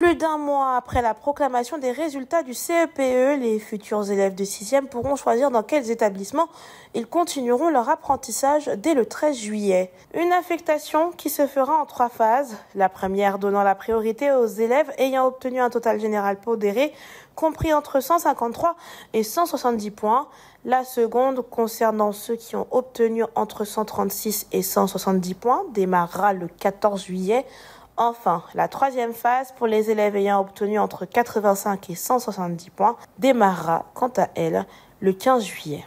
Plus d'un mois après la proclamation des résultats du CEPE, e, les futurs élèves de 6e pourront choisir dans quels établissements ils continueront leur apprentissage dès le 13 juillet. Une affectation qui se fera en trois phases. La première donnant la priorité aux élèves ayant obtenu un total général pondéré compris entre 153 et 170 points. La seconde concernant ceux qui ont obtenu entre 136 et 170 points démarrera le 14 juillet Enfin, la troisième phase pour les élèves ayant obtenu entre 85 et 170 points démarrera, quant à elle, le 15 juillet.